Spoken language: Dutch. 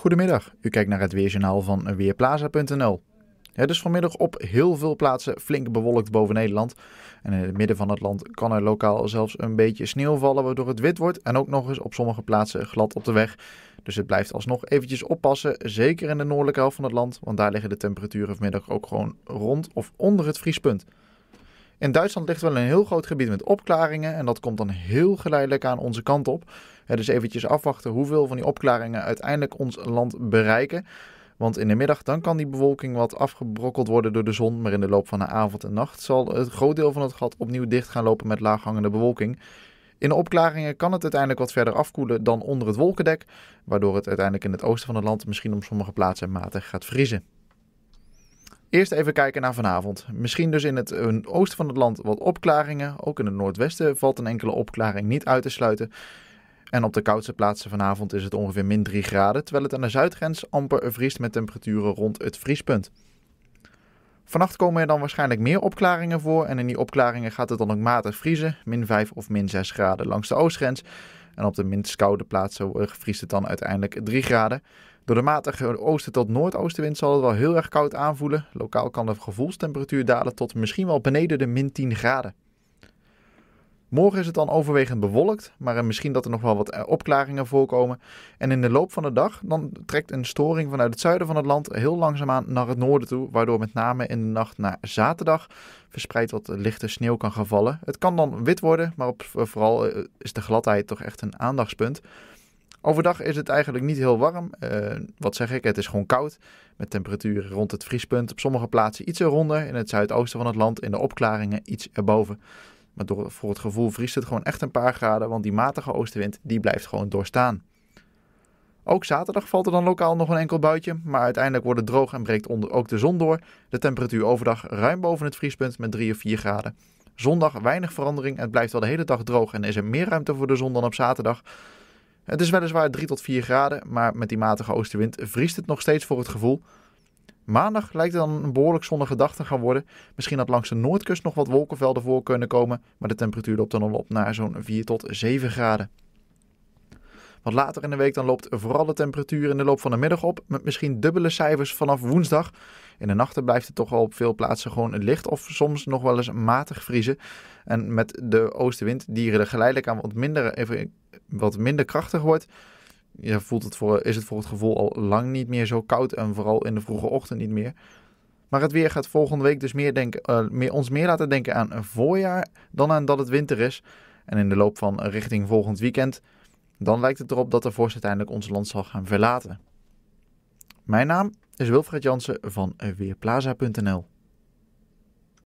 Goedemiddag, u kijkt naar het weerjournaal van Weerplaza.nl. Het is vanmiddag op heel veel plaatsen flink bewolkt boven Nederland. En in het midden van het land kan er lokaal zelfs een beetje sneeuw vallen, waardoor het wit wordt en ook nog eens op sommige plaatsen glad op de weg. Dus het blijft alsnog eventjes oppassen, zeker in de noordelijke helft van het land, want daar liggen de temperaturen vanmiddag ook gewoon rond of onder het vriespunt. In Duitsland ligt wel een heel groot gebied met opklaringen en dat komt dan heel geleidelijk aan onze kant op. dus eventjes afwachten hoeveel van die opklaringen uiteindelijk ons land bereiken. Want in de middag dan kan die bewolking wat afgebrokkeld worden door de zon, maar in de loop van de avond en nacht zal het groot deel van het gat opnieuw dicht gaan lopen met laaghangende bewolking. In de opklaringen kan het uiteindelijk wat verder afkoelen dan onder het wolkendek, waardoor het uiteindelijk in het oosten van het land misschien om sommige plaatsen matig gaat vriezen. Eerst even kijken naar vanavond. Misschien dus in het eh, oosten van het land wat opklaringen. Ook in het noordwesten valt een enkele opklaring niet uit te sluiten. En op de koudste plaatsen vanavond is het ongeveer min 3 graden, terwijl het aan de zuidgrens amper vriest met temperaturen rond het vriespunt. Vannacht komen er dan waarschijnlijk meer opklaringen voor en in die opklaringen gaat het dan ook matig vriezen, min 5 of min 6 graden langs de oostgrens. En op de minst koude plaatsen eh, vriest het dan uiteindelijk 3 graden. Door de matige oosten tot noordoostenwind zal het wel heel erg koud aanvoelen. Lokaal kan de gevoelstemperatuur dalen tot misschien wel beneden de min 10 graden. Morgen is het dan overwegend bewolkt, maar eh, misschien dat er nog wel wat eh, opklaringen voorkomen. En in de loop van de dag dan trekt een storing vanuit het zuiden van het land heel langzaamaan naar het noorden toe, waardoor met name in de nacht naar zaterdag verspreid wat lichte sneeuw kan gevallen. Het kan dan wit worden, maar eh, vooral is de gladheid toch echt een aandachtspunt. Overdag is het eigenlijk niet heel warm. wat zeg ik, het is gewoon koud. Met temperaturen rond het vriespunt. Op sommige plaatsen iets eronder. In het zuidoosten van het land in de opklaringen iets erboven. Maar voor het gevoel vriest het gewoon echt een paar graden, want die matige oostenwind die blijft gewoon doorstaan. Ook zaterdag valt er dan lokaal nog een enkel buitje, maar uiteindelijk wordt het droog en breekt onder ook de zon door. De temperatuur overdag ruim boven het vriespunt met 3 of 4 graden. Zondag weinig verandering, het blijft wel de hele dag droog en is er meer ruimte voor de zon dan op zaterdag. Het is weliswaar 3 tot 4 graden, maar met die matige oostenwind vriest het nog steeds voor het gevoel. Maandag lijkt het dan een behoorlijk zonnige dag te gaan worden. Misschien dat langs de noordkust nog wat wolkenvelden voor kunnen komen, maar de temperatuur loopt dan al op naar zo'n 4 tot 7 graden. Wat later in de week dan loopt vooral de temperatuur in de loop van de middag op, met misschien dubbele cijfers vanaf woensdag. In de nachten blijft het toch al op veel plaatsen gewoon licht of soms nog wel eens matig vriezen. En met de oostenwind die er geleidelijk aan wat minder, even, wat minder krachtig wordt, je voelt het voor, is het voor het gevoel al lang niet meer zo koud en vooral in de vroege ochtend niet meer. Maar het weer gaat volgende week dus meer denken, eh, meer, ons meer laten denken aan een voorjaar dan aan dat het winter is. En in de loop van eh, richting volgend weekend, dan lijkt het erop dat de vorst uiteindelijk ons land zal gaan verlaten. Mijn naam is Wilfred Jansen van eh, Weerplaza.nl.